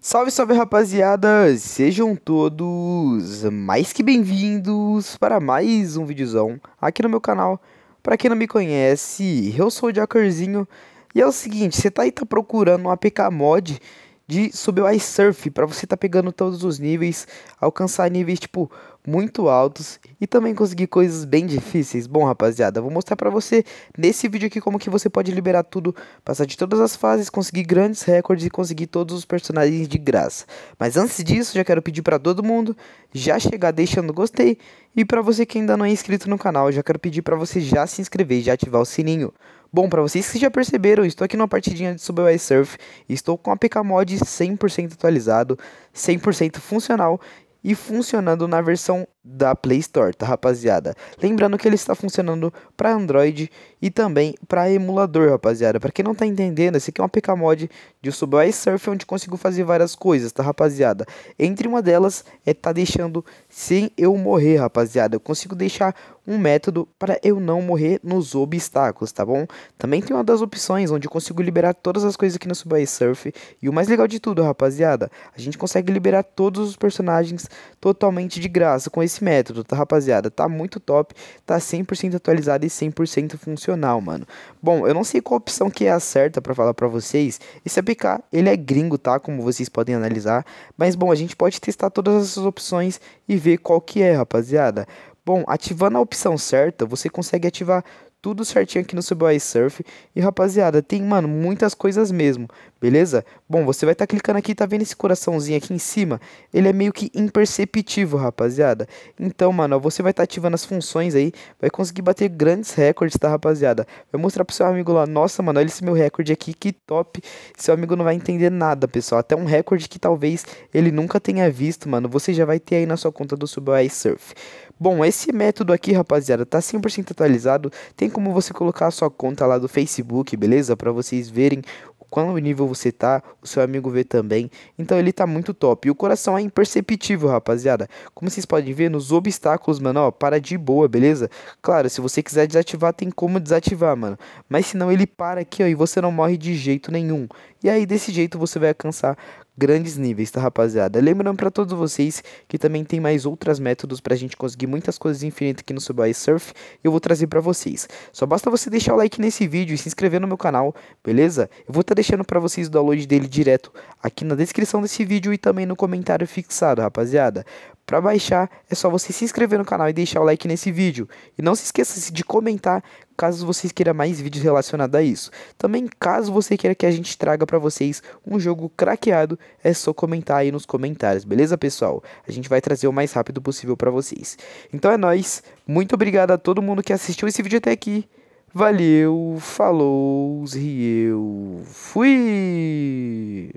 Salve, salve rapaziada! Sejam todos mais que bem-vindos para mais um videozão aqui no meu canal. Para quem não me conhece, eu sou o Jokerzinho. e é o seguinte, você tá aí tá procurando um APK mod de subir o iSurf para você estar tá pegando todos os níveis, alcançar níveis tipo muito altos e também conseguir coisas bem difíceis. Bom, rapaziada, vou mostrar para você nesse vídeo aqui como que você pode liberar tudo, passar de todas as fases, conseguir grandes recordes e conseguir todos os personagens de graça. Mas antes disso, já quero pedir para todo mundo já chegar deixando gostei e para você que ainda não é inscrito no canal, já quero pedir para você já se inscrever e já ativar o sininho. Bom, para vocês que já perceberam, estou aqui numa partidinha de Subway Surf, estou com a APK Mod 100% atualizado, 100% funcional e funcionando na versão da Play Store, tá rapaziada? Lembrando que ele está funcionando para Android e também para emulador, rapaziada. Para quem não tá entendendo, esse aqui é uma apk mod de Subway Surf onde consigo fazer várias coisas, tá rapaziada? Entre uma delas é tá deixando sem eu morrer, rapaziada. Eu consigo deixar um método para eu não morrer nos obstáculos, tá bom? Também tem uma das opções onde eu consigo liberar todas as coisas aqui no Subway Surf. E o mais legal de tudo, rapaziada, a gente consegue liberar todos os personagens totalmente de graça com esse esse método, tá, rapaziada? Tá muito top, tá 100% atualizado e 100% funcional, mano. Bom, eu não sei qual opção que é a certa para falar para vocês. Esse APK, ele é gringo, tá? Como vocês podem analisar. Mas, bom, a gente pode testar todas essas opções e ver qual que é, rapaziada. Bom, ativando a opção certa, você consegue ativar tudo certinho aqui no Subway Surf. E rapaziada, tem, mano, muitas coisas mesmo, beleza? Bom, você vai estar tá clicando aqui, tá vendo esse coraçãozinho aqui em cima? Ele é meio que imperceptível, rapaziada. Então, mano, você vai estar tá ativando as funções aí, vai conseguir bater grandes recordes, tá, rapaziada? Vai mostrar pro seu amigo lá, nossa, mano, olha esse meu recorde aqui, que top. Seu amigo não vai entender nada, pessoal. Até um recorde que talvez ele nunca tenha visto, mano. Você já vai ter aí na sua conta do Subway Surf. Bom, esse método aqui, rapaziada, tá 100% atualizado, tem como você colocar a sua conta lá do Facebook, beleza? Para vocês verem qual nível você tá, o seu amigo vê também. Então ele tá muito top. E o coração é imperceptível, rapaziada. Como vocês podem ver, nos obstáculos, mano, ó, para de boa, beleza? Claro, se você quiser desativar, tem como desativar, mano. Mas senão ele para aqui, ó, e você não morre de jeito nenhum. E aí, desse jeito, você vai alcançar grandes níveis, tá, rapaziada? Lembrando para todos vocês que também tem mais outros métodos pra gente conseguir muitas coisas infinitas aqui no Subai Surf, eu vou trazer para vocês. Só basta você deixar o like nesse vídeo e se inscrever no meu canal, beleza? Eu vou estar tá deixando para vocês o download dele direto aqui na descrição desse vídeo e também no comentário fixado, rapaziada. Para baixar, é só você se inscrever no canal e deixar o like nesse vídeo. E não se esqueça de comentar caso vocês queiram mais vídeos relacionados a isso. Também, caso você queira que a gente traga para vocês um jogo craqueado, é só comentar aí nos comentários, beleza, pessoal? A gente vai trazer o mais rápido possível para vocês. Então é nóis, muito obrigado a todo mundo que assistiu esse vídeo até aqui. Valeu, falou, e eu fui!